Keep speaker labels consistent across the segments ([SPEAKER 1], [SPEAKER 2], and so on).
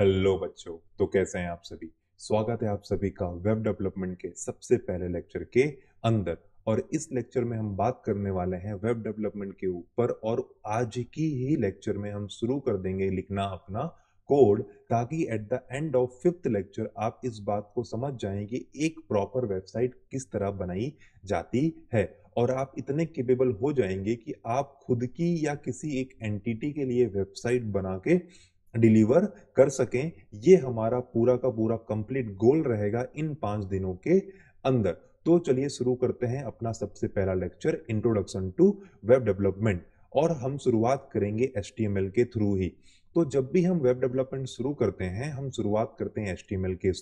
[SPEAKER 1] hello बच्चों तो कैसे हैं आप सभी स्वागत है आप सभी का वेब डेवलपमेंट के सबसे पहले लेक्चर के अंदर और इस लेक्चर में हम बात करने वाले हैं वेब डेवलपमेंट के ऊपर और आज की ही लेक्चर में हम शुरू कर देंगे लिखना अपना कोड ताकि at the end of fifth lecture आप इस बात को समझ जाएं कि एक प्रॉपर वेबसाइट किस तरह बनाई जाती है और आप इतने केपेबल हो जाएंगे कि आप खुद की या किसी एक एंटिटी के लिए वेबसाइट बना के डिलीवर कर सकें ये हमारा पूरा का पूरा कंप्लीट गोल रहेगा इन पाँच दिनों के अंदर तो चलिए शुरू करते हैं अपना सबसे पहला lecture introduction to web development और हम शुरुआत करेंगे एस के थ्रू ही तो जब भी हम वेब डेवलपमेंट शुरू करते हैं हम शुरुआत करते हैं एच के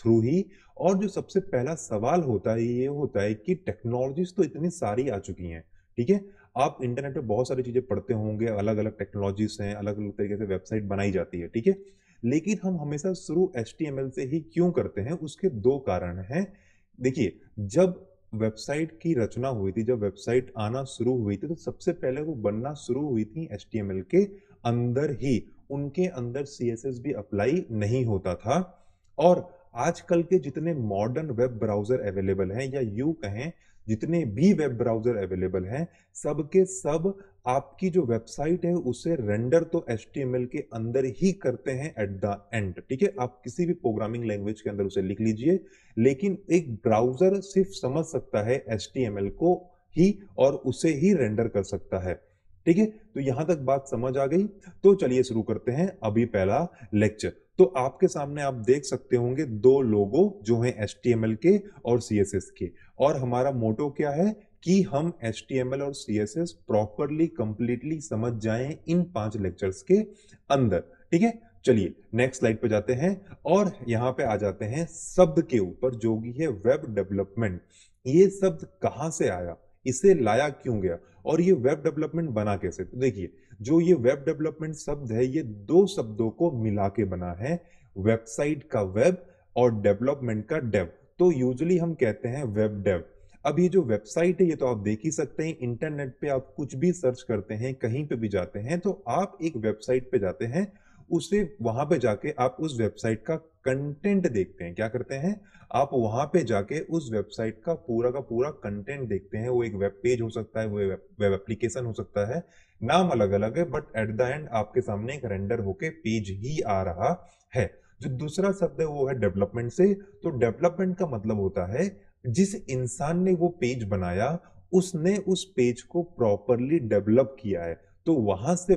[SPEAKER 1] थ्रू ही और जो सबसे पहला सवाल होता है ये होता है कि टेक्नोलॉजीज तो इतनी सारी आ चुकी हैं ठीक है आप इंटरनेट पे बहुत सारी चीज़ें पढ़ते होंगे अलग अलग टेक्नोलॉजीज हैं अलग अलग तरीके से वेबसाइट बनाई जाती है ठीक है लेकिन हम हमेशा शुरू एस से ही क्यों करते हैं उसके दो कारण हैं देखिए जब वेबसाइट की रचना हुई थी जब वेबसाइट आना शुरू हुई थी तो सबसे पहले वो बनना शुरू हुई थी एस के अंदर ही उनके अंदर सी भी अप्लाई नहीं होता था और आजकल के जितने मॉडर्न वेब ब्राउजर अवेलेबल हैं या यू कहें जितने भी वेब ब्राउज़र अवेलेबल हैं सबके सब आपकी जो वेबसाइट है उसे रेंडर तो एच के अंदर ही करते हैं एट द एंड ठीक है आप किसी भी प्रोग्रामिंग लैंग्वेज के अंदर उसे लिख लीजिए लेकिन एक ब्राउज़र सिर्फ समझ सकता है एच को ही और उसे ही रेंडर कर सकता है ठीक है तो यहां तक बात समझ आ गई तो चलिए शुरू करते हैं अभी पहला लेक्चर तो आपके सामने आप देख सकते होंगे दो लोगों जो हैं एस के और सी के और हमारा मोटो क्या है कि हम एस और C S S properly completely समझ जाएं इन पांच लेक्चर्स के अंदर ठीक है चलिए नेक्स्ट स्लाइड पे जाते हैं और यहाँ पे आ जाते हैं शब्द के ऊपर जो कि है वेब डेवलपमेंट ये शब्द कहाँ से आया इसे लाया क्यों गया और ये वेब डेवलपमेंट बना कैसे तो देखिए जो ये वेब डेवलपमेंट शब्द है ये दो शब्दों को मिला के बना है वेबसाइट का वेब और डेवलपमेंट का डेव तो यूजली हम कहते हैं वेब डेव अब ये जो वेबसाइट है ये तो आप देख ही सकते हैं इंटरनेट पे आप कुछ भी सर्च करते हैं कहीं पे भी जाते हैं तो आप एक वेबसाइट पे जाते हैं उसे वहां पे जाके आप उस वेबसाइट का कंटेंट देखते हैं क्या करते हैं आप वहां पे जाके उस वेबसाइट का पूरा का पूरा कंटेंट देखते हैं वो एक वेब पेज हो सकता है वो वेब एप्लीकेशन हो सकता है नाम अलग अलग है बट एट द एंड आपके सामने एक रेंडर होके पेज ही आ रहा है जो दूसरा शब्द है वो है डेवलपमेंट से तो डेवलपमेंट का मतलब होता है जिस इंसान ने वो पेज बनाया उसने उस पेज को प्रॉपरली डेवलप किया है तो वहां से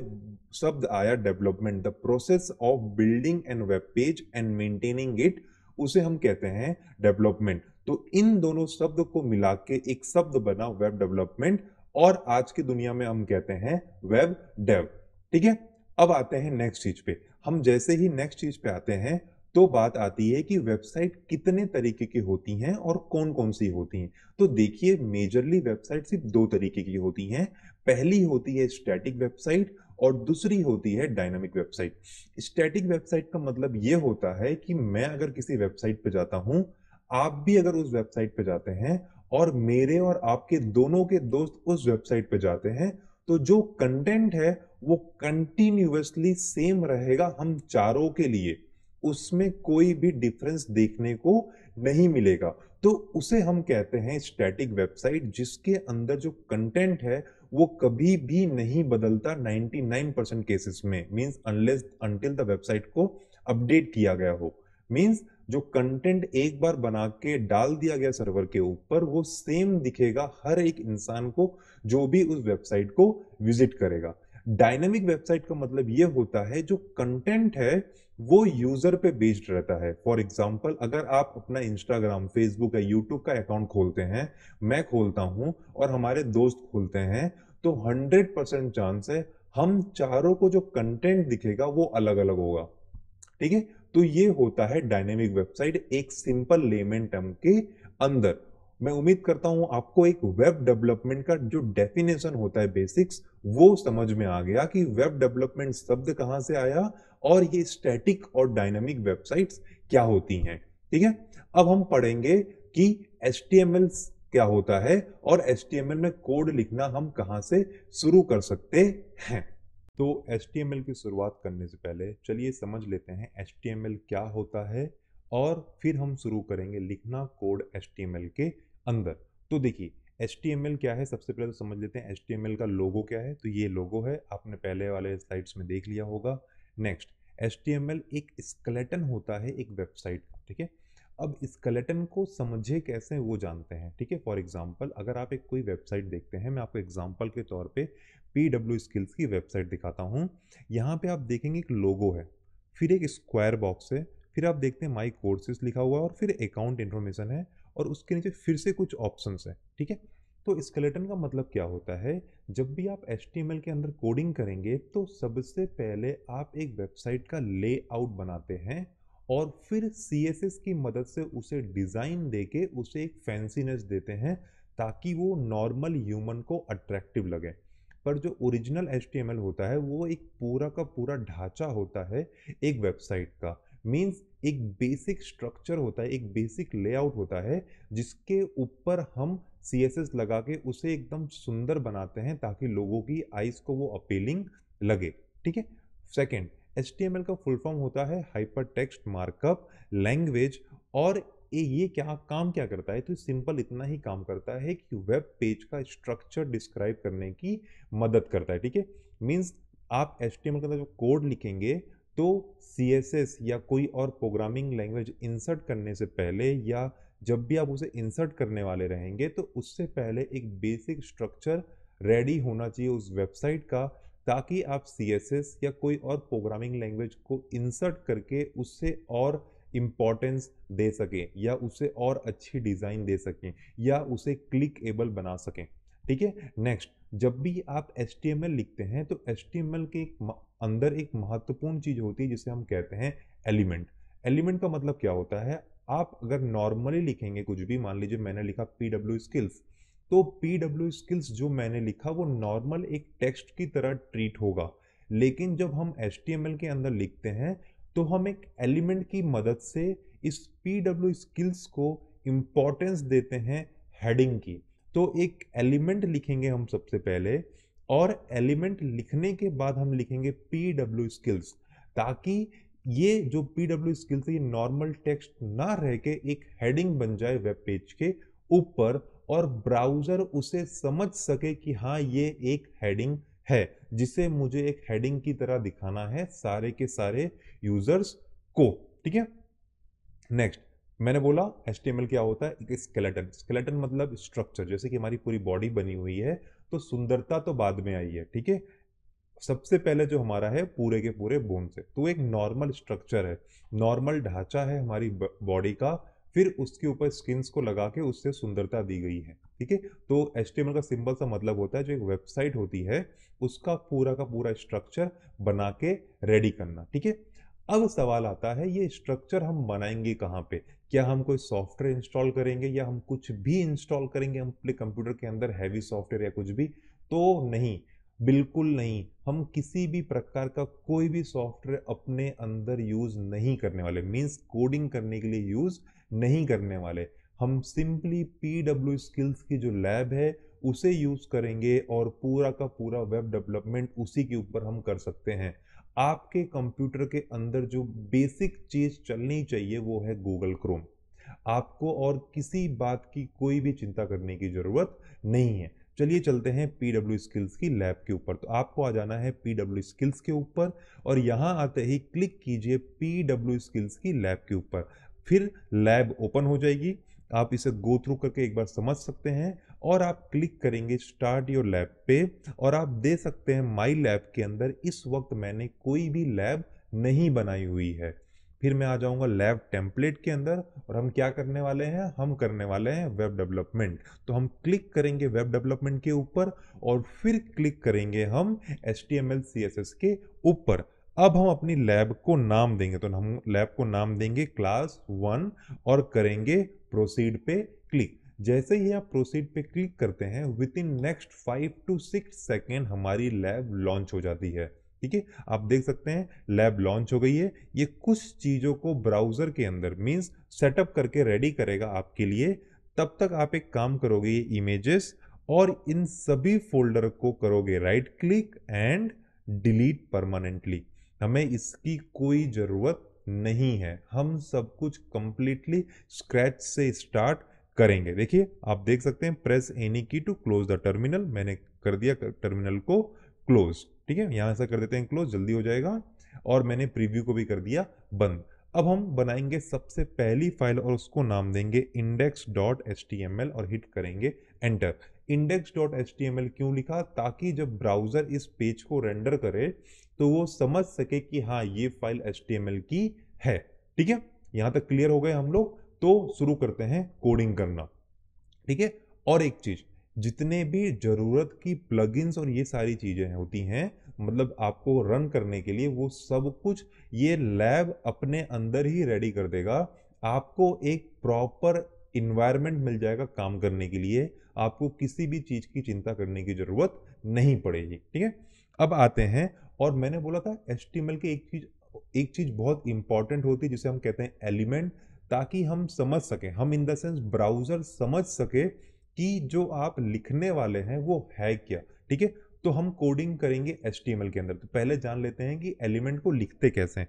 [SPEAKER 1] शब्द आया development the process of building and web page and maintaining it उसे हम कहते हैं डेवलपमेंट तो इन दोनों शब्द को मिला के एक शब्द बना वेब डेवलपमेंट और आज की दुनिया में हम कहते हैं वेब डेव ठीक है अब आते हैं नेक्स्ट चीज पे हम जैसे ही नेक्स्ट चीज पे आते हैं तो बात आती है कि वेबसाइट कितने तरीके की होती हैं और कौन कौन सी होती हैं तो देखिए मेजरली वेबसाइट सिर्फ दो तरीके की होती हैं पहली होती है स्टैटिक वेबसाइट और दूसरी होती है डायनामिक वेबसाइट स्टैटिक वेबसाइट का मतलब ये होता है कि मैं अगर किसी वेबसाइट पर जाता हूँ आप भी अगर उस वेबसाइट पर जाते हैं और मेरे और आपके दोनों के दोस्त उस वेबसाइट पर जाते हैं तो जो कंटेंट है वो कंटिन्यूसली सेम रहेगा हम चारों के लिए उसमें कोई भी डिफरेंस देखने को नहीं मिलेगा तो उसे हम कहते हैं स्टैटिक वेबसाइट जिसके अंदर जो कंटेंट है वो कभी भी नहीं बदलता 99 परसेंट केसेस में means unless until the website को अपडेट किया गया हो मीन्स जो कंटेंट एक बार बना के डाल दिया गया सर्वर के ऊपर वो सेम दिखेगा हर एक इंसान को जो भी उस वेबसाइट को विजिट करेगा डायनेमिक वेबसाइट का मतलब ये होता है जो कंटेंट है वो यूजर पे बेस्ड रहता है फॉर एग्जाम्पल अगर आप अपना इंस्टाग्राम फेसबुक या यूट्यूब का अकाउंट खोलते हैं मैं खोलता हूं और हमारे दोस्त खोलते हैं तो हंड्रेड परसेंट चांस है हम चारों को जो कंटेंट दिखेगा वो अलग अलग होगा ठीक है तो ये होता है डायनेमिक वेबसाइट एक सिंपल लेमेंट टर्म के अंदर मैं उम्मीद करता हूं आपको एक वेब डेवलपमेंट का जो डेफिनेशन होता है बेसिक्स वो समझ में आ गया कि वेब डेवलपमेंट शब्द कहां से आया और ये स्टैटिक और डायनामिक वेबसाइट्स क्या होती हैं ठीक है अब हम पढ़ेंगे कि एस क्या होता है और एस में कोड लिखना हम कहाँ से शुरू कर सकते हैं तो एच की शुरुआत करने से पहले चलिए समझ लेते हैं एच क्या होता है और फिर हम शुरू करेंगे लिखना कोड एच के अंदर तो देखिए एच क्या है सबसे पहले तो समझ लेते हैं एच का लोगो क्या है तो ये लोगो है आपने पहले वाले स्लाइड्स में देख लिया होगा नेक्स्ट एच एक स्केलेटन होता है एक वेबसाइट का ठीक है अब स्केलेटन को समझे कैसे वो जानते हैं ठीक है फॉर एग्जाम्पल अगर आप एक कोई वेबसाइट देखते हैं मैं आपको एग्जाम्पल के तौर पे पी डब्ल्यू स्किल्स की वेबसाइट दिखाता हूँ यहाँ पे आप देखेंगे एक लोगो है फिर एक स्क्वायर बॉक्स है फिर आप देखते हैं माई कोर्सेज लिखा हुआ है और फिर अकाउंट इन्फॉर्मेशन है और उसके नीचे फिर से कुछ ऑप्शन हैं ठीक है तो स्केलेटन का मतलब क्या होता है जब भी आप एच के अंदर कोडिंग करेंगे तो सबसे पहले आप एक वेबसाइट का लेआउट बनाते हैं और फिर सी की मदद से उसे डिज़ाइन देके उसे एक फैंसीनेस देते हैं ताकि वो नॉर्मल ह्यूमन को अट्रैक्टिव लगे पर जो ओरिजिनल एच होता है वो एक पूरा का पूरा ढांचा होता है एक वेबसाइट का मीन्स एक बेसिक स्ट्रक्चर होता है एक बेसिक लेआउट होता है जिसके ऊपर हम सी लगा के उसे एकदम सुंदर बनाते हैं ताकि लोगों की आइज को वो अपीलिंग लगे ठीक है सेकेंड एच का फुल फॉर्म होता है हाइपर टेक्स्ट मार्कअप लैंग्वेज और ये क्या काम क्या करता है तो सिंपल इतना ही काम करता है कि वेब पेज का स्ट्रक्चर डिस्क्राइब करने की मदद करता है ठीक है मीन्स आप एच के अंदर जो कोड लिखेंगे तो सी या कोई और प्रोग्रामिंग लैंग्वेज इंसर्ट करने से पहले या जब भी आप उसे इंसर्ट करने वाले रहेंगे तो उससे पहले एक बेसिक स्ट्रक्चर रेडी होना चाहिए उस वेबसाइट का ताकि आप सी या कोई और प्रोग्रामिंग लैंग्वेज को इंसर्ट करके उससे और इम्पॉर्टेंस दे सकें या उसे और अच्छी डिज़ाइन दे सकें या उसे क्लिक एबल बना सकें ठीक है नेक्स्ट जब भी आप एस लिखते हैं तो एस के एक अंदर एक महत्वपूर्ण चीज़ होती है जिसे हम कहते हैं एलिमेंट एलिमेंट का मतलब क्या होता है आप अगर नॉर्मली लिखेंगे कुछ भी मान लीजिए मैंने लिखा पी डब्ल्यू स्किल्स तो पी डब्ल्यू स्किल्स जो मैंने लिखा वो नॉर्मल एक टेक्स्ट की तरह ट्रीट होगा लेकिन जब हम एस के अंदर लिखते हैं तो हम एक एलिमेंट की मदद से इस पी डब्ल्यू स्किल्स को इम्पोर्टेंस देते हैं हेडिंग की तो एक एलिमेंट लिखेंगे हम सबसे पहले और एलिमेंट लिखने के बाद हम लिखेंगे पी डब्ल्यू स्किल्स ताकि ये जो पी डब्ल्यू स्किल्स ये नॉर्मल टेक्स्ट ना रह के एक हेडिंग बन जाए वेब पेज के ऊपर और ब्राउज़र उसे समझ सके कि हाँ ये एक हेडिंग है जिसे मुझे एक हेडिंग की तरह दिखाना है सारे के सारे यूजर्स को ठीक है नेक्स्ट मैंने बोला एच क्या होता है एक स्केलेटन स्केलेटन मतलब स्ट्रक्चर जैसे कि हमारी पूरी बॉडी बनी हुई है तो सुंदरता तो बाद में आई है ठीक है सबसे पहले जो हमारा है पूरे के पूरे बोन से तो एक नॉर्मल स्ट्रक्चर है नॉर्मल ढांचा है हमारी बॉडी का फिर उसके ऊपर स्किन्स को लगा के उससे सुंदरता दी गई है ठीक है तो एच का सिंपल सा मतलब होता है जो एक वेबसाइट होती है उसका पूरा का पूरा स्ट्रक्चर बना के रेडी करना ठीक है अब सवाल आता है ये स्ट्रक्चर हम बनाएंगे कहाँ पे क्या हम कोई सॉफ्टवेयर इंस्टॉल करेंगे या हम कुछ भी इंस्टॉल करेंगे हम अपने कंप्यूटर के अंदर हैवी सॉफ्टवेयर या कुछ भी तो नहीं बिल्कुल नहीं हम किसी भी प्रकार का कोई भी सॉफ्टवेयर अपने अंदर यूज़ नहीं करने वाले मीन्स कोडिंग करने के लिए यूज़ नहीं करने वाले हम सिंपली पी डब्ल्यू स्किल्स की जो लैब है उसे यूज़ करेंगे और पूरा का पूरा वेब डेवलपमेंट उसी के ऊपर हम कर सकते हैं आपके कंप्यूटर के अंदर जो बेसिक चीज़ चलनी चाहिए वो है गूगल क्रोम आपको और किसी बात की कोई भी चिंता करने की ज़रूरत नहीं है चलिए चलते हैं पी स्किल्स की लैब के ऊपर तो आपको आ जाना है पी डब्ल्यू स्किल्स के ऊपर और यहाँ आते ही क्लिक कीजिए पी स्किल्स की लैब के ऊपर फिर लैब ओपन हो जाएगी आप इसे गो थ्रू करके एक बार समझ सकते हैं और आप क्लिक करेंगे स्टार्ट योर लैब पे और आप दे सकते हैं माई लैब के अंदर इस वक्त मैंने कोई भी लैब नहीं बनाई हुई है फिर मैं आ जाऊंगा लैब टेम्पलेट के अंदर और हम क्या करने वाले हैं हम करने वाले हैं वेब डेवलपमेंट तो हम क्लिक करेंगे वेब डेवलपमेंट के ऊपर और फिर क्लिक करेंगे हम H T M L C S S के ऊपर अब हम अपनी लैब को नाम देंगे तो हम लैब को नाम देंगे क्लास वन और करेंगे प्रोसीड पे क्लिक जैसे ही आप प्रोसीड पे क्लिक करते हैं within next five to six second हमारी लैब लॉन्च हो जाती है ठीक है आप देख सकते हैं लैब लॉन्च हो गई है ये कुछ चीज़ों को ब्राउज़र के अंदर मीन्स सेटअप करके रेडी करेगा आपके लिए तब तक आप एक काम करोगे ये इमेजेस और इन सभी फोल्डर को करोगे right click and delete permanently हमें इसकी कोई ज़रूरत नहीं है हम सब कुछ कंप्लीटली स्क्रैच से स्टार्ट करेंगे देखिए आप देख सकते हैं press any key to close the terminal मैंने कर दिया टर्मिनल को क्लोज ठीक है यहां से कर देते हैं क्लोज जल्दी हो जाएगा और मैंने प्रीव्यू को भी कर दिया बंद अब हम बनाएंगे सबसे पहली फाइल और उसको नाम देंगे index dot H T M L और हिट करेंगे enter index dot H T M L क्यों लिखा ताकि जब ब्राउज़र इस पेज को रेंडर करे तो वो समझ सके कि हाँ ये file H T M L की है ठीक है यहां तक क्लियर हो गए हम लोग तो शुरू करते हैं कोडिंग करना ठीक है और एक चीज़ जितने भी ज़रूरत की प्लगइन्स और ये सारी चीज़ें होती हैं मतलब आपको रन करने के लिए वो सब कुछ ये लैब अपने अंदर ही रेडी कर देगा आपको एक प्रॉपर इन्वायरमेंट मिल जाएगा काम करने के लिए आपको किसी भी चीज़ की चिंता करने की ज़रूरत नहीं पड़ेगी ठीक है अब आते हैं और मैंने बोला था एस की एक चीज़ एक चीज़ बहुत इंपॉर्टेंट होती है जिसे हम कहते हैं एलिमेंट ताकि हम समझ सकें हम इन द सेंस ब्राउज़र समझ सके कि जो आप लिखने वाले हैं वो है क्या ठीक है तो हम कोडिंग करेंगे एस के अंदर तो पहले जान लेते हैं कि एलिमेंट को लिखते कैसे हैं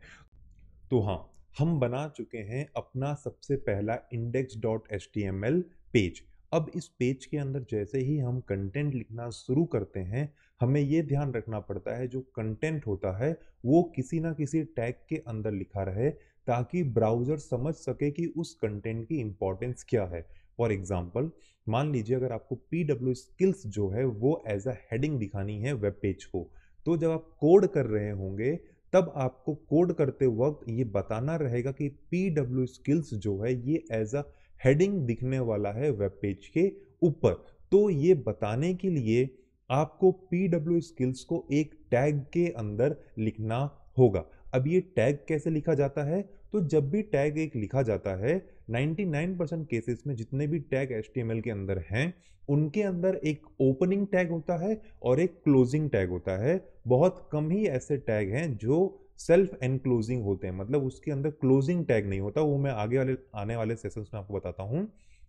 [SPEAKER 1] तो हाँ हम बना चुके हैं अपना सबसे पहला इंडेक्स डॉट एस पेज अब इस पेज के अंदर जैसे ही हम कंटेंट लिखना शुरू करते हैं हमें ये ध्यान रखना पड़ता है जो कंटेंट होता है वो किसी ना किसी टैग के अंदर लिखा रहे ताकि ब्राउज़र समझ सके कि उस कंटेंट की इम्पोर्टेंस क्या है फॉर एग्जाम्पल मान लीजिए अगर आपको पी डब्ल्यू स्किल्स जो है वो एज अ हेडिंग दिखानी है वेब पेज को तो जब आप कोड कर रहे होंगे तब आपको कोड करते वक्त ये बताना रहेगा कि पी डब्ल्यू स्किल्स जो है ये एज अ हेडिंग दिखने वाला है वेब पेज के ऊपर तो ये बताने के लिए आपको पी डब्ल्यू स्किल्स को एक टैग के अंदर लिखना होगा अब ये टैग कैसे लिखा जाता है तो जब भी टैग एक लिखा जाता है 99 परसेंट केसेस में जितने भी टैग एस के अंदर हैं उनके अंदर एक ओपनिंग टैग होता है और एक क्लोजिंग टैग होता है बहुत कम ही ऐसे टैग हैं जो सेल्फ एनक्लोजिंग होते हैं मतलब उसके अंदर क्लोजिंग टैग नहीं होता वो मैं आगे वाले आने वाले सेशंस में आपको बताता हूँ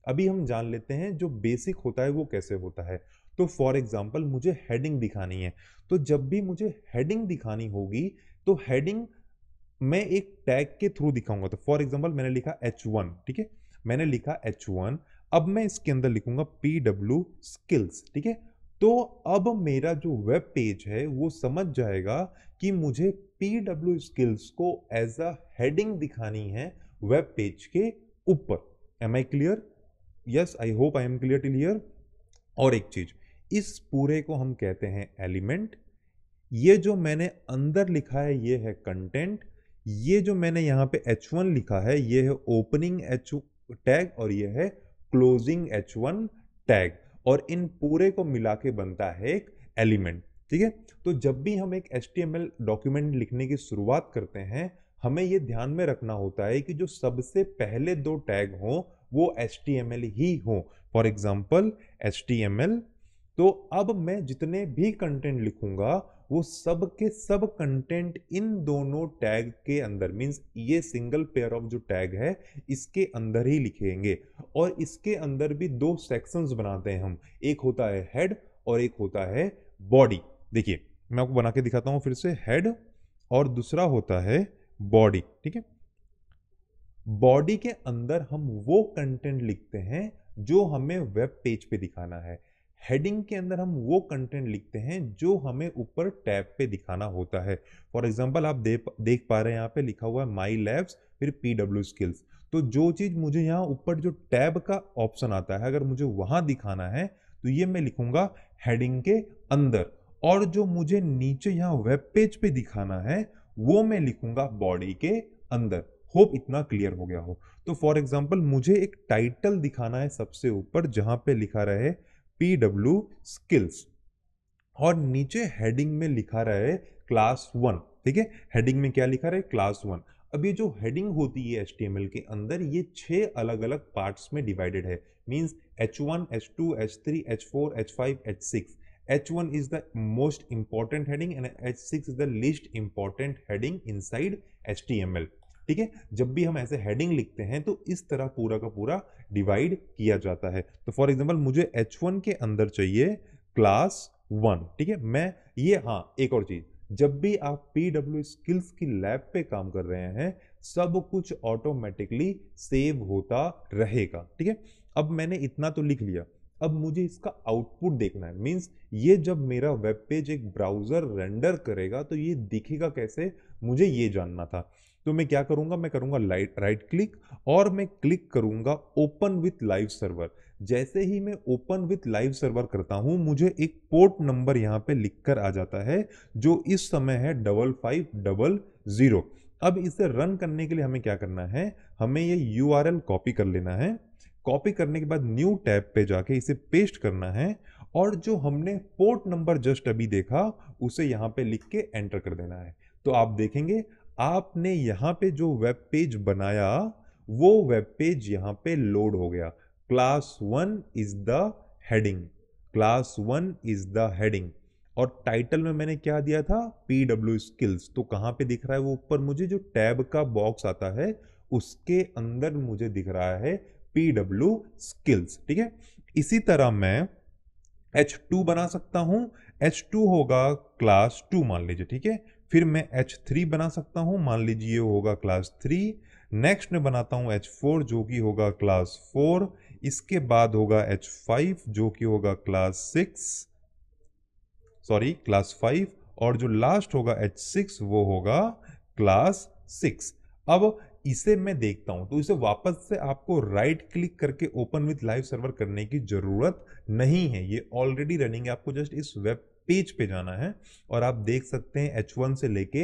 [SPEAKER 1] अभी हम जान लेते हैं जो बेसिक होता है वो कैसे होता है तो फॉर एग्जाम्पल मुझे हेडिंग दिखानी है तो जब भी मुझे हेडिंग दिखानी होगी तो हेडिंग मैं एक टैग के थ्रू दिखाऊंगा तो फॉर एग्जाम्पल मैंने लिखा एच वन ठीक है मैंने लिखा एच वन अब मैं इसके अंदर लिखूंगा पी डब्ल्यू स्किल्स ठीक है तो अब मेरा जो वेब पेज है वो समझ जाएगा कि मुझे पी डब्ल्यू स्किल्स को एज अ हेडिंग दिखानी है वेब पेज के ऊपर am I clear yes I hope I am clear till और एक चीज इस पूरे को हम कहते हैं एलिमेंट ये जो मैंने अंदर लिखा है ये है कंटेंट ये जो मैंने यहाँ पे H1 लिखा है ये है ओपनिंग एच टैग और ये है क्लोजिंग H1 टैग और इन पूरे को मिला के बनता है एक एलिमेंट ठीक है तो जब भी हम एक एच डॉक्यूमेंट लिखने की शुरुआत करते हैं हमें ये ध्यान में रखना होता है कि जो सबसे पहले दो टैग हों वो एच ही हों for example H T M L तो अब मैं जितने भी कंटेंट लिखूंगा वो सब के सब कंटेंट इन दोनों टैग के अंदर मीन्स ये सिंगल पेयर ऑफ जो टैग है इसके अंदर ही लिखेंगे और इसके अंदर भी दो सेक्शंस बनाते हैं हम एक होता है हेड और एक होता है बॉडी देखिए मैं आपको बना के दिखाता हूं फिर से हेड और दूसरा होता है बॉडी ठीक है बॉडी के अंदर हम वो कंटेंट लिखते हैं जो हमें वेब पेज पे दिखाना है हेडिंग के अंदर हम वो कंटेंट लिखते हैं जो हमें ऊपर टैब पे दिखाना होता है फॉर एग्जांपल आप देख पा रहे हैं यहाँ पे लिखा हुआ है माई लैब्स फिर पी स्किल्स तो जो चीज़ मुझे यहाँ ऊपर जो टैब का ऑप्शन आता है अगर मुझे वहाँ दिखाना है तो ये मैं लिखूंगा हेडिंग के अंदर और जो मुझे नीचे यहाँ वेब पेज पे दिखाना है वो मैं लिखूंगा बॉडी के अंदर होप इतना क्लियर हो गया हो तो फॉर एग्जाम्पल मुझे एक टाइटल दिखाना है सबसे ऊपर जहाँ पे लिखा रहे पी डब्ल्यू स्किल्स और नीचे हेडिंग में लिखा रहे क्लास वन ठीक है हेडिंग में क्या लिखा रहे क्लास वन अब ये जो हेडिंग होती है एच के अंदर ये छह अलग अलग पार्ट्स में डिवाइडेड है means H one H two H three H four H five H six H one is the most important heading and H six is the least important heading inside H T M L ठीक है जब भी हम ऐसे heading लिखते हैं तो इस तरह पूरा का पूरा डिवाइड किया जाता है तो फॉर एग्जाम्पल मुझे एच वन के अंदर चाहिए क्लास वन ठीक है मैं ये हाँ एक और चीज़ जब भी आप पी डब्ल्यू स्किल्स की लैब पे काम कर रहे हैं सब कुछ ऑटोमेटिकली सेव होता रहेगा ठीक है अब मैंने इतना तो लिख लिया अब मुझे इसका आउटपुट देखना है मीन्स ये जब मेरा वेब पेज एक ब्राउज़र रेंडर करेगा तो ये दिखेगा कैसे मुझे ये जानना था तो मैं क्या करूंगा मैं करूंगा लाइट राइट क्लिक और मैं क्लिक करूंगा ओपन विथ लाइव सर्वर जैसे ही मैं ओपन विथ लाइव सर्वर करता हूं मुझे एक पोर्ट नंबर यहां पे लिख कर आ जाता है जो इस समय है डबल फाइव डबल ज़ीरो अब इसे रन करने के लिए हमें क्या करना है हमें ये यू कॉपी कर लेना है कॉपी करने के बाद न्यू टैब पे जाके इसे पेस्ट करना है और जो हमने पोर्ट नंबर जस्ट अभी देखा उसे यहाँ पे लिख के एंटर कर देना है तो आप देखेंगे आपने यहाँ पे जो वेब पेज बनाया वो वेब पेज यहाँ पे लोड हो गया class one is the heading class one is the heading और टाइटल में मैंने क्या दिया था पी डब्ल्यू स्किल्स तो कहाँ पे दिख रहा है वो ऊपर मुझे जो टैब का बॉक्स आता है उसके अंदर मुझे दिख रहा है पी डब्ल्यू स्किल्स ठीक है इसी तरह मैं एच टू बना सकता हूं एच टू होगा क्लास टू मान लीजिए ठीक है फिर मैं एच थ्री बना सकता हूँ मान लीजिए होगा क्लास थ्री नेक्स्ट में बनाता हूँ एच फोर जो कि होगा क्लास फोर इसके बाद होगा एच फाइव जो कि होगा class six sorry class five और जो लास्ट होगा एच सिक्स वो होगा क्लास सिक्स अब इसे मैं देखता हूं तो इसे वापस से आपको राइट क्लिक करके ओपन विथ लाइव सर्वर करने की जरूरत नहीं है ये ऑलरेडी रनिंग है आपको जस्ट इस वेब पेज पे जाना है और आप देख सकते हैं एच वन से लेके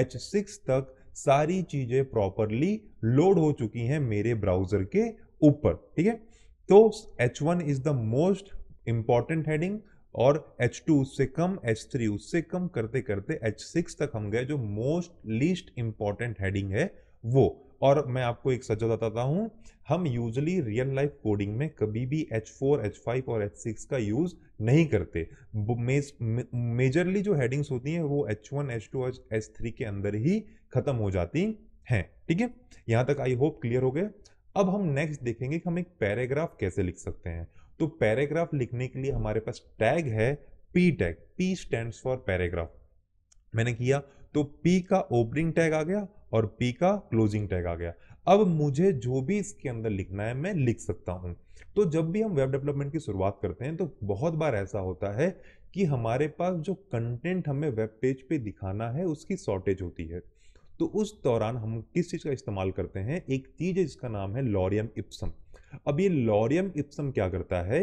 [SPEAKER 1] एच सिक्स तक सारी चीजें प्रॉपरली लोड हो चुकी हैं मेरे ब्राउजर के ऊपर ठीक है तो H one is the most important heading और H2 उससे कम H3 उससे कम करते करते H6 तक हम गए जो मोस्ट लीस्ट इंपॉर्टेंट हेडिंग है वो और मैं आपको एक सजा बताता हूँ हम यूजली रियल लाइफ कोडिंग में कभी भी एच फोर एच फाइव और एच सिक्स का यूज़ नहीं करते मेजरली जो हेडिंग्स होती हैं वो एच वन एच टू और एच थ्री के अंदर ही ख़त्म हो जाती हैं ठीक है यहाँ तक आई होप क्लियर हो गए अब हम नेक्स्ट देखेंगे कि हम एक पैराग्राफ कैसे लिख सकते हैं तो पैराग्राफ लिखने के लिए हमारे पास टैग है P tag P stand for paragraph मैंने किया तो P का ओपनिंग टैग आ गया और P का क्लोजिंग टैग आ गया अब मुझे जो भी इसके अंदर लिखना है मैं लिख सकता हूँ तो जब भी हम वेब डेवलपमेंट की शुरुआत करते हैं तो बहुत बार ऐसा होता है कि हमारे पास जो कंटेंट हमें वेब पेज पे दिखाना है उसकी शॉर्टेज होती है तो उस दौरान हम किस चीज़ का इस्तेमाल करते हैं एक चीज़ है जिसका नाम है लॉरियम इप्सम अब ये लॉरियम इप्सम क्या करता है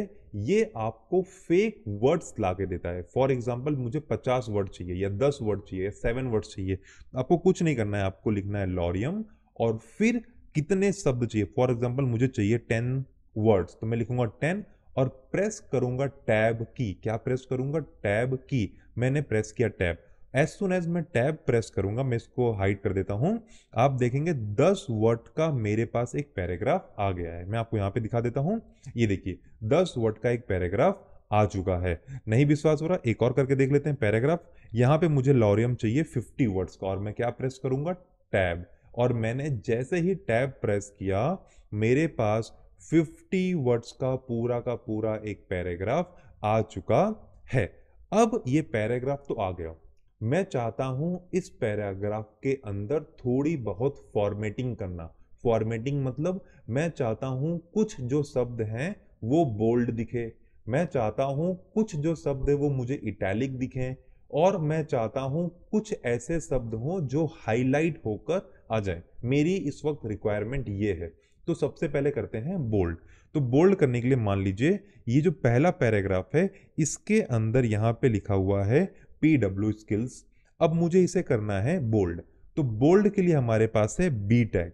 [SPEAKER 1] ये आपको फेक वर्ड्स ला के देता है फॉर एग्जाम्पल मुझे पचास वर्ड चाहिए या दस वर्ड चाहिए या सेवन वर्ड चाहिए आपको कुछ नहीं करना है आपको लिखना है लॉरियम और फिर कितने शब्द चाहिए फॉर एग्जाम्पल मुझे चाहिए टेन वर्ड्स तो मैं लिखूंगा टेन और प्रेस करूंगा टैब की क्या प्रेस करूंगा टैब की मैंने प्रेस किया टैब एज सुन एज मैं टैब प्रेस करूंगा मैं इसको हाइड कर देता हूं आप देखेंगे दस वर्ड का मेरे पास एक पैराग्राफ आ गया है मैं आपको यहां पे दिखा देता हूं ये देखिए दस वर्ड का एक पैराग्राफ आ चुका है नहीं विश्वास हो रहा एक और करके देख लेते हैं पैराग्राफ यहां पे मुझे लॉरियम चाहिए फिफ्टी वर्ड्स का और मैं क्या प्रेस करूंगा टैब और मैंने जैसे ही टैब प्रेस किया मेरे पास फिफ्टी वर्ड्स का पूरा का पूरा एक पैराग्राफ आ चुका है अब ये पैराग्राफ तो आ गया मैं चाहता हूं इस पैराग्राफ के अंदर थोड़ी बहुत फॉर्मेटिंग करना फॉर्मेटिंग मतलब मैं चाहता हूं कुछ जो शब्द हैं वो बोल्ड दिखे मैं चाहता हूं कुछ जो शब्द है वो मुझे इटैलिक दिखें और मैं चाहता हूं कुछ ऐसे शब्द हों जो हाईलाइट होकर आ जाए मेरी इस वक्त रिक्वायरमेंट ये है तो सबसे पहले करते हैं बोल्ड तो बोल्ड करने के लिए मान लीजिए ये जो पहला पैराग्राफ है इसके अंदर यहाँ पे लिखा हुआ है पी डब्ल्यू स्किल्स अब मुझे इसे करना है बोल्ड तो बोल्ड के लिए हमारे पास है बी टैग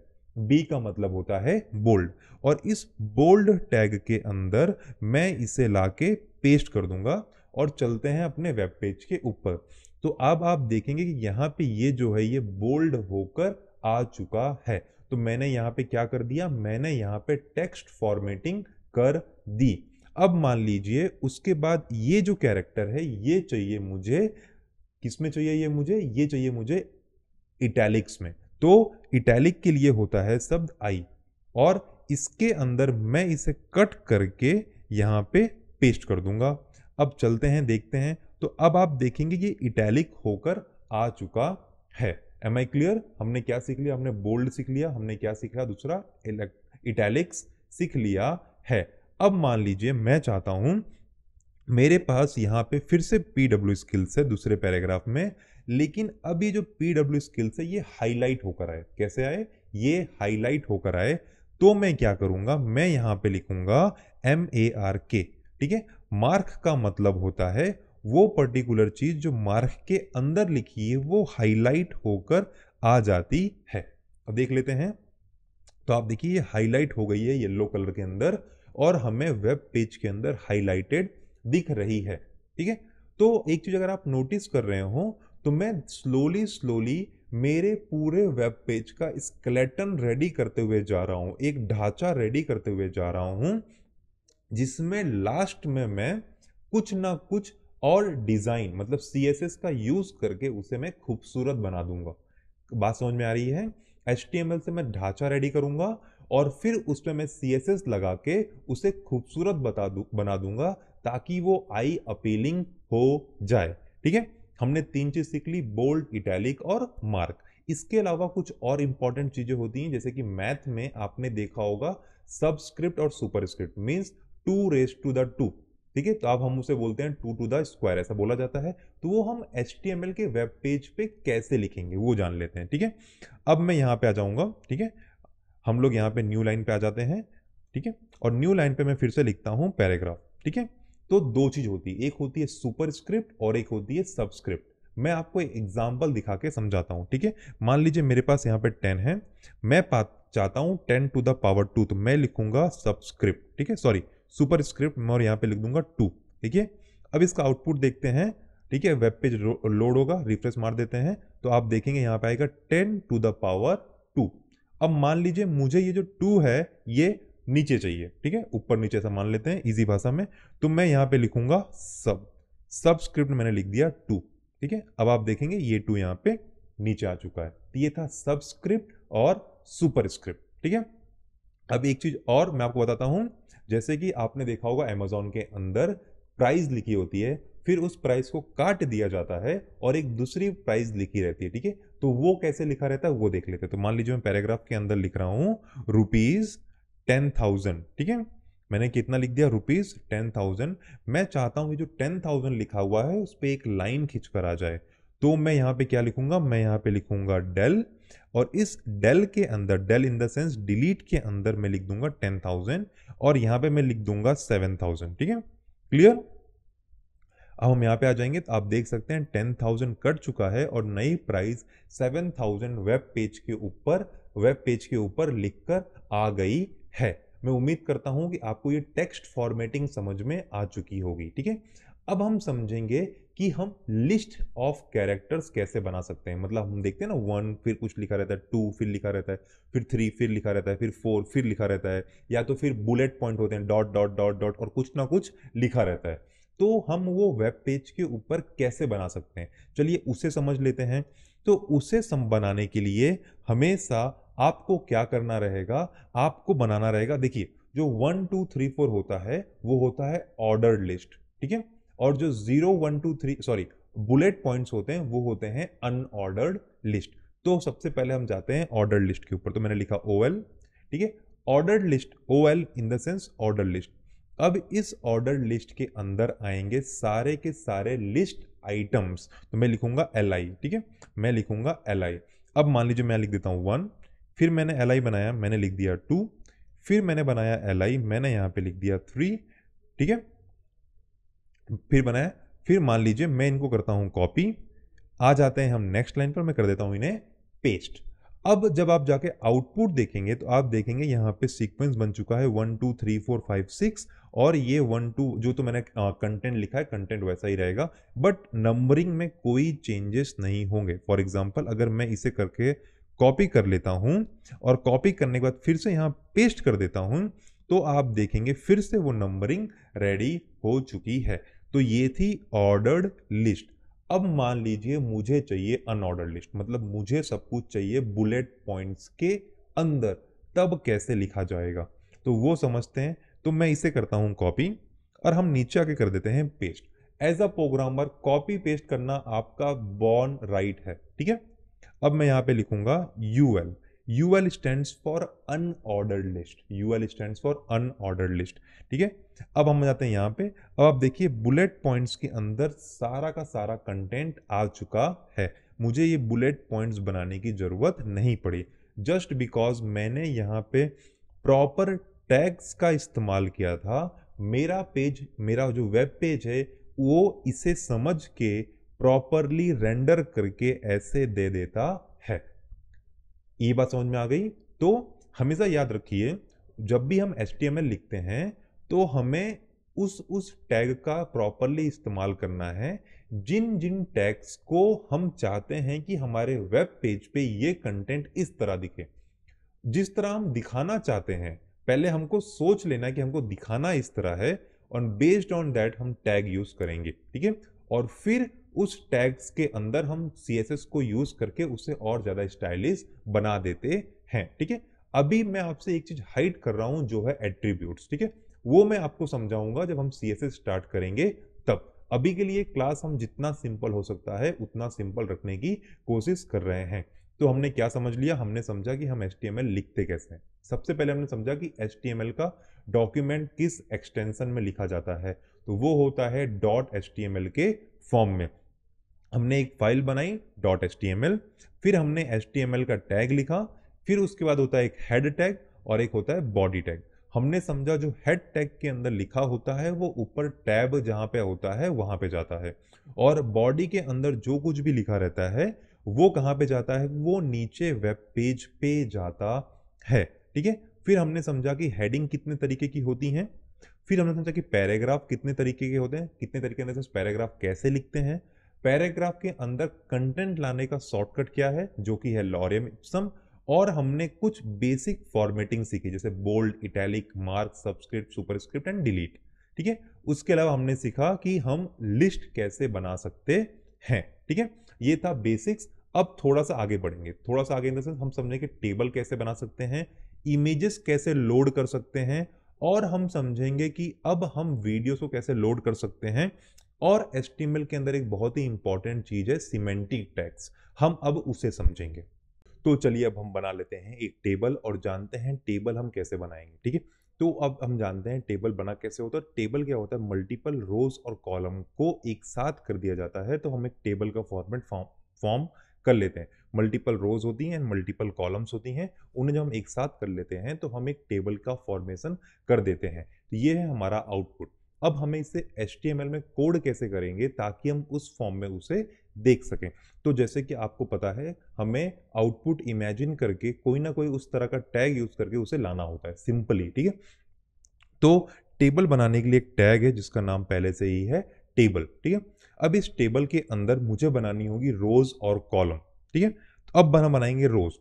[SPEAKER 1] बी का मतलब होता है बोल्ड और इस बोल्ड टैग के अंदर मैं इसे लाके पेस्ट कर दूंगा और चलते हैं अपने वेब पेज के ऊपर तो अब आप देखेंगे कि यहाँ पे ये जो है ये बोल्ड होकर आ चुका है तो मैंने यहाँ पे क्या कर दिया मैंने यहाँ पे टेक्स्ट फॉर्मेटिंग कर दी अब मान लीजिए उसके बाद ये जो कैरेक्टर है ये चाहिए मुझे किस में चाहिए ये मुझे ये चाहिए मुझे इटैलिक्स में तो इटैलिक के लिए होता है शब्द आई और इसके अंदर मैं इसे कट करके यहाँ पे पेस्ट कर दूंगा अब चलते हैं देखते हैं तो अब आप देखेंगे ये इटैलिक होकर आ चुका है एम आई क्लियर हमने क्या सीख लिया हमने बोल्ड सीख लिया हमने क्या सीख लिया दूसरा इटैलिक्स सीख लिया है अब मान लीजिए मैं चाहता हूं मेरे पास यहां पे फिर से पी डब्ल्यू स्किल्स है दूसरे पैराग्राफ में लेकिन अब ये जो पी डब्ल्यू स्किल्स है ये हाईलाइट होकर आए कैसे आए ये हाईलाइट होकर आए तो मैं क्या करूंगा मैं यहां पे लिखूंगा एम ए आर के ठीक है मार्क का मतलब होता है वो पर्टिकुलर चीज़ जो मार्क के अंदर लिखी है वो हाईलाइट होकर आ जाती है अब देख लेते हैं तो आप देखिए ये हाईलाइट हो गई है येलो कलर के अंदर और हमें वेब पेज के अंदर हाईलाइटेड दिख रही है ठीक है तो एक चीज अगर आप नोटिस कर रहे हो तो मैं स्लोली स्लोली मेरे पूरे वेब पेज का स्केलेटन रेडी करते हुए जा रहा हूं एक ढांचा रेडी करते हुए जा रहा हूं जिसमें लास्ट में मैं कुछ ना कुछ और डिज़ाइन मतलब सी का यूज़ करके उसे मैं खूबसूरत बना दूंगा बात समझ में आ रही है एच से मैं ढांचा रेडी करूंगा और फिर उसमें मैं सी एस एस लगा के उसे खूबसूरत बता दू बना दूंगा ताकि वो आई अपीलिंग हो जाए ठीक है हमने तीन चीज़ सीख ली बोल्ड इटैलिक और मार्क इसके अलावा कुछ और इंपॉर्टेंट चीज़ें होती हैं जैसे कि मैथ में आपने देखा होगा सबस्क्रिप्ट और superscript means two raise to the two ठीक है तो अब हम उसे बोलते हैं टू टू द स्क्वायर ऐसा बोला जाता है तो वो हम एच के वेब पेज पे कैसे लिखेंगे वो जान लेते हैं ठीक है अब मैं यहाँ पे आ जाऊंगा ठीक है हम लोग यहाँ पे न्यू लाइन पे आ जाते हैं ठीक है और न्यू लाइन पे मैं फिर से लिखता हूँ पैराग्राफ ठीक है तो दो चीज़ होती है एक होती है सुपर स्क्रिप्ट और एक होती है सबस्क्रिप्ट मैं आपको एग्जाम्पल दिखा के समझाता हूँ ठीक है मान लीजिए मेरे पास यहाँ पे टेन है मैं पा चाहता हूँ ten to the power two तो मैं लिखूंगा सबस्क्रिप्ट ठीक है सॉरी सुपर स्क्रिप्ट मैं और यहाँ पे लिख दूंगा टू ठीक है अब इसका आउटपुट देखते हैं ठीक है वेब पेज लोड होगा रिफ्रेश मार देते हैं तो आप देखेंगे यहाँ पे आएगा ten to the power two अब मान लीजिए मुझे ये जो टू है ये नीचे चाहिए ठीक है ऊपर नीचे ऐसा मान लेते हैं इजी भाषा में तो मैं यहाँ पे लिखूंगा सब सबस्क्रिप्ट मैंने लिख दिया टू ठीक है अब आप देखेंगे ये टू यहाँ पे नीचे आ चुका है तो ये था सबस्क्रिप्ट और सुपर स्क्रिप्ट ठीक है अब एक चीज और मैं आपको बताता हूं जैसे कि आपने देखा होगा अमेजोन के अंदर प्राइस लिखी होती है फिर उस प्राइस को काट दिया जाता है और एक दूसरी प्राइस लिखी रहती है ठीक है तो वो कैसे लिखा रहता है वो देख लेते हैं तो मान लीजिए मैं पैराग्राफ के अंदर लिख रहा हूं रुपीज टेन थाउजेंड ठीक है मैंने कितना लिख दिया रुपीज टेन थाउजेंड मैं चाहता कि जो टेन थाउजेंड लिखा हुआ है उस पर एक लाइन खींच कर आ जाए तो मैं यहां पे क्या लिखूंगा मैं यहां पे लिखूंगा डेल और इस डेल के अंदर del in the sense delete के अंदर मैं लिख दूंगा टेन थाउजेंड और यहां पे मैं लिख दूंगा सेवन थाउजेंड ठीक है क्लियर अब हाँ, हम यहाँ पे आ जाएंगे तो आप देख सकते हैं टेन थाउजेंड कट चुका है और नई price seven thousand web page के ऊपर वेब पेज के ऊपर लिखकर आ गई है मैं उम्मीद करता हूं कि आपको ये टेक्स्ट फॉर्मेटिंग समझ में आ चुकी होगी ठीक है अब हम समझेंगे कि हम लिस्ट ऑफ कैरेक्टर्स कैसे बना सकते हैं मतलब हम देखते हैं ना वन फिर कुछ लिखा रहता है टू फिर लिखा रहता है फिर थ्री फिर लिखा रहता है फिर फोर फिर लिखा रहता है या तो फिर बुलेट पॉइंट होते हैं डॉट डॉट डॉट डॉट और कुछ ना कुछ लिखा रहता है तो हम वो वेब पेज के ऊपर कैसे बना सकते हैं चलिए उसे समझ लेते हैं तो उसे सम बनाने के लिए हमेशा आपको क्या करना रहेगा आपको बनाना रहेगा देखिए जो वन टू थ्री फोर होता है वो होता है ऑर्डर लिस्ट ठीक है और जो zero one two three sorry bullet points होते हैं वो होते हैं अनऑर्डर्ड लिस्ट तो सबसे पहले हम जाते हैं ऑर्डर लिस्ट के ऊपर तो मैंने लिखा ओ ठीक है order list O in the sense order list अब इस ऑर्डर लिस्ट के अंदर आएंगे सारे के सारे लिस्ट आइटम्स तो मैं लिखूंगा एल आई ठीक है मैं लिखूंगा एल आई अब मान लीजिए मैं लिख देता हूँ वन फिर मैंने एल आई बनाया मैंने लिख दिया टू फिर मैंने बनाया एल आई मैंने यहाँ पे लिख दिया थ्री ठीक है फिर बनाया फिर मान लीजिए मैं इनको करता हूँ कॉपी आ जाते हैं हम नेक्स्ट लाइन पर मैं कर देता हूँ इन्हें पेस्ट अब जब आप जाके आउटपुट देखेंगे तो आप देखेंगे यहाँ पे सीक्वेंस बन चुका है one two three four five six और ये वन टू जो तो मैंने कंटेंट हाँ, लिखा है कंटेंट वैसा ही रहेगा बट नंबरिंग में कोई चेंजेस नहीं होंगे फॉर एग्जाम्पल अगर मैं इसे करके कॉपी कर लेता हूँ और कॉपी करने के बाद फिर से यहाँ पेस्ट कर देता हूँ तो आप देखेंगे फिर से वो नंबरिंग रेडी हो चुकी है तो ये थी ऑर्डर्ड लिस्ट अब मान लीजिए मुझे चाहिए अनऑर्डर लिस्ट मतलब मुझे सब कुछ चाहिए बुलेट पॉइंट्स के अंदर तब कैसे लिखा जाएगा तो वो समझते हैं तो मैं इसे करता हूँ कॉपी और हम नीचे आके कर देते हैं paste as a programmer copy paste करना आपका बॉर्न राइट है ठीक है अब मैं यहाँ पे लिखूंगा U L U L stand for unordered list U L stand for unordered list ठीक है अब हम जाते हैं यहाँ पे अब आप देखिए बुलेट पॉइंट्स के अंदर सारा का सारा कंटेंट आ चुका है मुझे ये बुलेट पॉइंट्स बनाने की ज़रूरत नहीं पड़ी जस्ट बिकॉज मैंने यहाँ पे प्रॉपर टैग्स का इस्तेमाल किया था मेरा पेज मेरा जो वेब पेज है वो इसे समझ के प्रॉपरली रेंडर करके ऐसे दे देता है ये बात समझ में आ गई तो हमेशा याद रखिए जब भी हम एच लिखते हैं तो हमें उस उस टैग का प्रॉपरली इस्तेमाल करना है जिन जिन टैग्स को हम चाहते हैं कि हमारे वेब पेज पे ये कंटेंट इस तरह दिखे जिस तरह हम दिखाना चाहते हैं पहले हमको सोच लेना कि हमको दिखाना इस तरह है और बेस्ड ऑन दैट हम टैग यूज करेंगे ठीक है और फिर उस टैग्स के अंदर हम सी को यूज करके उसे और ज्यादा स्टाइलिश बना देते हैं ठीक है अभी मैं आपसे एक चीज हाइड कर रहा हूं जो है एट्रीब्यूट्स ठीक है वो मैं आपको समझाऊंगा जब हम सी स्टार्ट करेंगे तब अभी के लिए क्लास हम जितना सिंपल हो सकता है उतना सिंपल रखने की कोशिश कर रहे हैं तो हमने क्या समझ लिया हमने समझा कि हम एल लिखते कैसे हैं सबसे पहले हमने समझा कि एल का डॉक्यूमेंट किस एक्सटेंशन में लिखा जाता है तो वो होता है डॉट एल के फॉर्म में हमने एक फाइल बनाई डॉट एल फिर हमने एल का टैग लिखा फिर उसके बाद होता है एक हेड टैग और एक होता है बॉडी टैग हमने समझा जो हेड टैग के अंदर लिखा होता है वो ऊपर टैब जहाँ पे होता है वहाँ पे जाता है और बॉडी के अंदर जो कुछ भी लिखा रहता है वो कहाँ पे जाता है वो नीचे वेब पेज पे जाता है ठीक है फिर हमने समझा कि हेडिंग कितने तरीके की होती हैं फिर हमने समझा कि पैराग्राफ कितने तरीके के होते हैं कितने तरीके अंदर पैराग्राफ कैसे लिखते हैं पैराग्राफ के अंदर कंटेंट लाने का शॉर्टकट क्या है जो कि है लॉरियम इप्सम और हमने कुछ बेसिक फॉर्मेटिंग सीखी जैसे bold italic mark subscript superscript and delete ठीक है उसके अलावा हमने सीखा कि हम लिस्ट कैसे बना सकते हैं ठीक है ये था बेसिक्स अब थोड़ा सा आगे बढ़ेंगे थोड़ा सा आगे इन हम समझें कि टेबल कैसे बना सकते हैं इमेजेस कैसे लोड कर सकते हैं और हम समझेंगे कि अब हम वीडियोस को कैसे लोड कर सकते हैं और एस के अंदर एक बहुत ही इंपॉर्टेंट चीज़ है सीमेंटिक टैक्स हम अब उसे समझेंगे तो चलिए अब हम बना लेते हैं एक टेबल और जानते हैं टेबल हम कैसे बनाएंगे ठीक है तो अब हम जानते हैं टेबल बना कैसे होता है टेबल क्या होता है मल्टीपल रोज और कॉलम को एक साथ कर दिया जाता है तो हम एक टेबल का फॉर्मेट फॉर्म फॉर्म कर लेते हैं मल्टीपल रोज होती हैं मल्टीपल कॉलम्स होती हैं उन्हें जब हम एक साथ कर लेते हैं तो हम एक टेबल का फॉर्मेशन कर देते हैं तो ये है हमारा आउटपुट अब हमें इसे एच में कोड कैसे करेंगे ताकि हम उस फॉर्म में उसे देख सकें तो जैसे कि आपको पता है हमें आउटपुट इमेजिन करके कोई ना कोई उस तरह का टैग यूज़ करके उसे लाना होता है सिंपली ठीक है तो टेबल बनाने के लिए एक टैग है जिसका नाम पहले से ही है टेबल ठीक है अब इस टेबल के अंदर मुझे बनानी होगी रोज और कॉलम ठीक है तो अब बना बनाएंगे रोज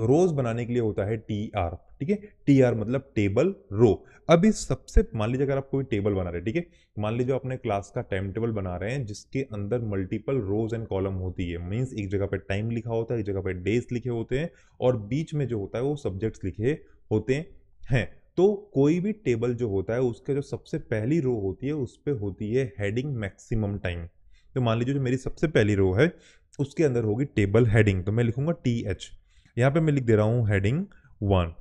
[SPEAKER 1] तो रोज बनाने के लिए होता है टी आर ठीक है टी आर मतलब टेबल रो अब इस सबसे मान लीजिए अगर आप कोई टेबल बना रहे हैं ठीक है मान लीजिए अपने क्लास का टाइम टेबल बना रहे हैं जिसके अंदर मल्टीपल रोज एंड कॉलम होती है मीन्स एक जगह पे टाइम लिखा होता है एक जगह पे डेज लिखे होते हैं और बीच में जो होता है वो सब्जेक्ट्स लिखे होते हैं तो कोई भी टेबल जो होता है उसके जो सबसे पहली रो होती है उस पर होती है हेडिंग मैक्सिमम टाइम तो मान लीजिए जो मेरी सबसे पहली रो है उसके अंदर होगी टेबल हेडिंग तो मैं लिखूंगा टी एच यहाँ पे मैं लिख दे रहा हूँ हेडिंग वन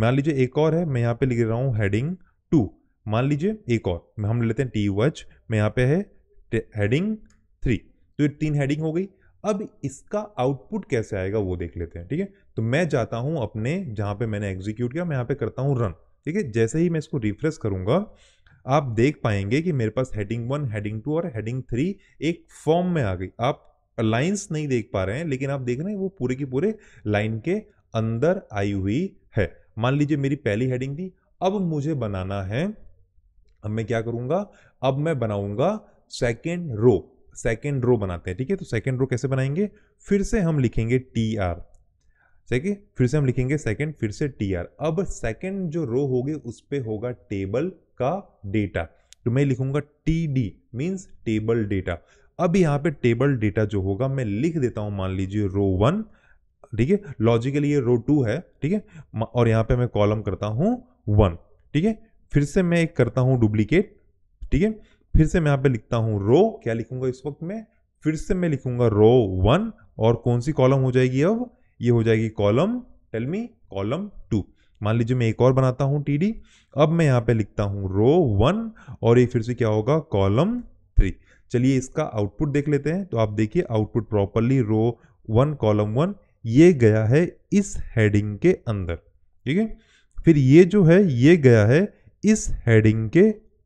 [SPEAKER 1] मान लीजिए एक और है मैं यहाँ पे लिख दे रहा हूँ हेडिंग टू मान लीजिए एक और हम ले लेते हैं टी यू एच में यहाँ पे है हेडिंग थ्री तो ये तीन हेडिंग हो गई अब इसका आउटपुट कैसे आएगा वो देख लेते हैं ठीक है तो मैं जाता हूँ अपने जहाँ पे मैंने एग्जीक्यूट किया मैं यहाँ पे करता हूँ रन ठीक है जैसे ही मैं इसको रिफ्रेश करूँगा आप देख पाएंगे कि मेरे पास हेडिंग वन हेडिंग टू और हेडिंग थ्री एक फॉर्म में आ गई आप लाइंस नहीं देख पा रहे हैं लेकिन आप देख रहे हैं वो पूरे की पूरे लाइन के अंदर आई हुई है मान लीजिए मेरी पहली हेडिंग थी अब मुझे बनाना है अब मैं क्या करूंगा अब मैं बनाऊंगा सेकेंड रो सेकेंड रो बनाते हैं ठीक है तो सेकेंड रो कैसे बनाएंगे फिर से हम लिखेंगे टी आर ठीक है फिर से हम लिखेंगे सेकेंड फिर से टी आर अब सेकेंड जो रो होगी उस पर होगा टेबल का डेटा तो मैं लिखूंगा T D means table data अब यहाँ पे टेबल डेटा जो होगा मैं लिख देता हूँ मान लीजिए रो वन ठीक है लॉजिकली ये रो टू है ठीक है और यहाँ पे मैं कॉलम करता हूँ वन ठीक है फिर से मैं एक करता हूँ डुप्लीकेट ठीक है फिर से मैं यहाँ पे लिखता हूँ रो क्या लिखूंगा इस वक्त मैं फिर से मैं लिखूंगा रो वन और कौन सी कॉलम हो जाएगी अब ये हो जाएगी कॉलम टेलमी कॉलम टू मान लीजिए मैं एक और बनाता हूँ टी डी अब मैं यहाँ पे लिखता हूँ रो वन और ये फिर से क्या होगा कॉलम थ्री चलिए इसका आउटपुट देख लेते हैं तो आप देखिए output properly row one column one ये गया है इस हेडिंग के अंदर ठीक है फिर ये जो है ये गया है इस हेडिंग के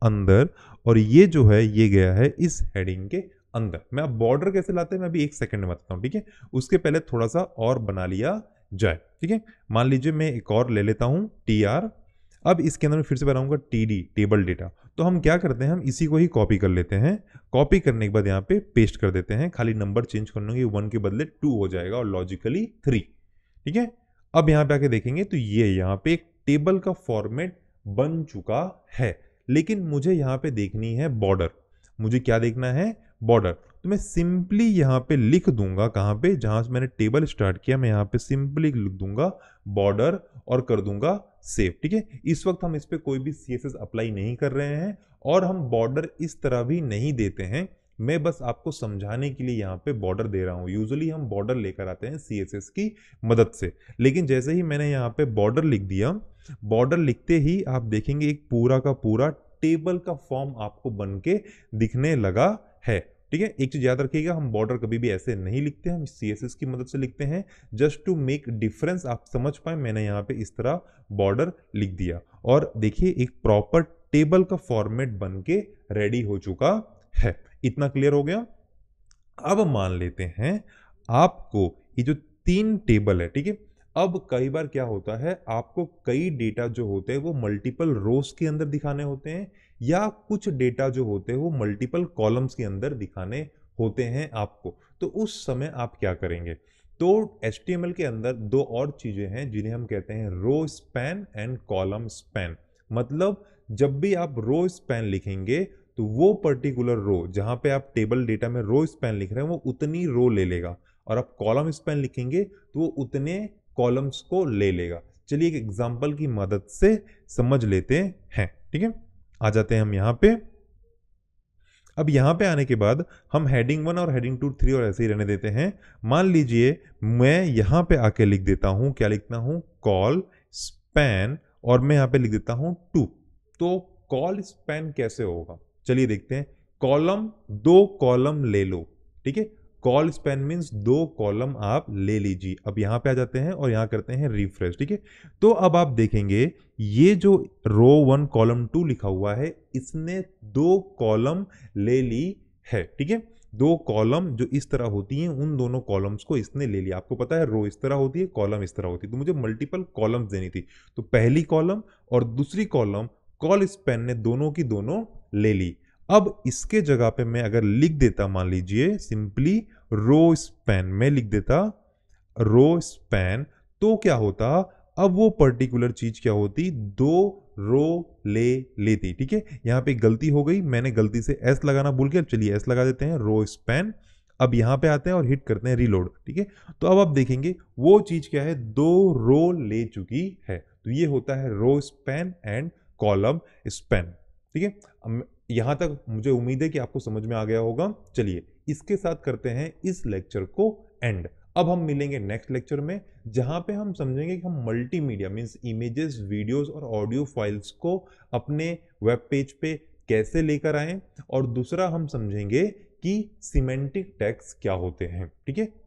[SPEAKER 1] अंदर और ये जो है ये गया है इस हेडिंग के अंदर मैं अब बॉर्डर कैसे लाते हैं मैं अभी एक सेकंड में बताता हूँ ठीक है उसके पहले थोड़ा सा और बना लिया जाए ठीक है मान लीजिए मैं एक और ले लेता हूँ टी आर अब इसके अंदर मैं फिर से बनाऊंगा टी डी टेबल डेटा तो हम क्या करते हैं हम इसी को ही कॉपी कर लेते हैं कॉपी करने के बाद यहाँ पे पेस्ट कर देते हैं खाली नंबर चेंज कर लेंगे वन के बदले टू हो जाएगा और लॉजिकली थ्री ठीक है अब यहाँ पे आके देखेंगे तो ये यहाँ पे एक टेबल का फॉर्मेट बन चुका है लेकिन मुझे यहाँ पे देखनी है बॉर्डर मुझे क्या देखना है बॉर्डर तो मैं सिंपली यहाँ पे लिख दूंगा कहाँ पे जहाँ से मैंने टेबल स्टार्ट किया मैं यहाँ पे सिंपली लिख दूंगा बॉर्डर और कर दूंगा सेव ठीक है इस वक्त हम इस पर कोई भी सी अप्लाई नहीं कर रहे हैं और हम बॉर्डर इस तरह भी नहीं देते हैं मैं बस आपको समझाने के लिए यहाँ पे बॉर्डर दे रहा हूँ यूजली हम बॉर्डर लेकर आते हैं सी की मदद से लेकिन जैसे ही मैंने यहाँ पे बॉर्डर लिख दिया बॉर्डर लिखते ही आप देखेंगे एक पूरा का पूरा टेबल का फॉर्म आपको बन के दिखने लगा है ठीक है एक चीज़ याद रखिएगा हम बॉर्डर कभी भी ऐसे नहीं लिखते हम सी की मदद से लिखते हैं जस्ट टू मेक डिफरेंस आप समझ पाए मैंने यहाँ पे इस तरह बॉर्डर लिख दिया और देखिए एक प्रॉपर टेबल का फॉर्मेट बन के रेडी हो चुका है इतना क्लियर हो गया अब मान लेते हैं आपको ये जो तीन टेबल है ठीक है अब कई बार क्या होता है आपको कई डेटा जो होते हैं वो मल्टीपल रोज के अंदर दिखाने होते हैं या कुछ डेटा जो होते हैं वो मल्टीपल कॉलम्स के अंदर दिखाने होते हैं आपको तो उस समय आप क्या करेंगे तो एच के अंदर दो और चीज़ें हैं जिन्हें हम कहते हैं row span and column span मतलब जब भी आप रो स्पैन लिखेंगे तो वो पर्टिकुलर रो जहाँ पे आप टेबल डेटा में रो स्पैन लिख रहे हैं वो उतनी रो ले लेगा और आप कॉलम स्पैन लिखेंगे तो वो उतने कॉलम्स को ले लेगा चलिए एक एग्जाम्पल की मदद से समझ लेते हैं ठीक है आ जाते हैं हम यहाँ पे अब यहाँ पे आने के बाद हम हेडिंग वन और हेडिंग टू थ्री और ऐसे ही रहने देते हैं मान लीजिए मैं यहाँ पे आके लिख देता हूँ क्या लिखता हूँ कॉल स्पैन और मैं यहाँ पे लिख देता हूँ टू तो कॉल स्पैन कैसे होगा चलिए देखते हैं कॉलम दो कॉलम ले लो ठीक है कॉल स्पेन मीन्स दो कॉलम आप ले लीजिए अब यहाँ पे आ जाते हैं और यहाँ करते हैं रिफ्रेश ठीक है तो अब आप देखेंगे ये जो रो वन कॉलम टू लिखा हुआ है इसने दो कॉलम ले ली है ठीक है दो कॉलम जो इस तरह होती हैं उन दोनों कॉलम्स को इसने ले लिया आपको पता है रो इस तरह होती है कॉलम इस तरह होती है तो मुझे मल्टीपल कॉलम्स देनी थी तो पहली कॉलम और दूसरी कॉलम कॉल स्पेन ने दोनों की दोनों ले ली अब इसके जगह पे मैं अगर लिख देता मान लीजिए सिंपली रो स्पैन में लिख देता रो स्पैन तो क्या होता अब वो पर्टिकुलर चीज क्या होती दो रो ले लेती ठीक है यहां पे गलती हो गई मैंने गलती से एस लगाना भूल गया चलिए एस लगा देते हैं रो स्पैन अब यहां पे आते हैं और हिट करते हैं रिलोड ठीक है तो अब आप देखेंगे वो चीज क्या है दो रो ले चुकी है तो ये होता है row span and column span ठीक है यहां तक मुझे उम्मीद है कि आपको समझ में आ गया होगा चलिए इसके साथ करते हैं इस लेक्चर को एंड अब हम मिलेंगे नेक्स्ट लेक्चर में जहां पे हम समझेंगे कि हम मल्टीमीडिया मींस इमेजेस वीडियोस और ऑडियो फाइल्स को अपने वेब पेज पे कैसे लेकर आए और दूसरा हम समझेंगे कि सीमेंटिक टैक्स क्या होते हैं ठीक है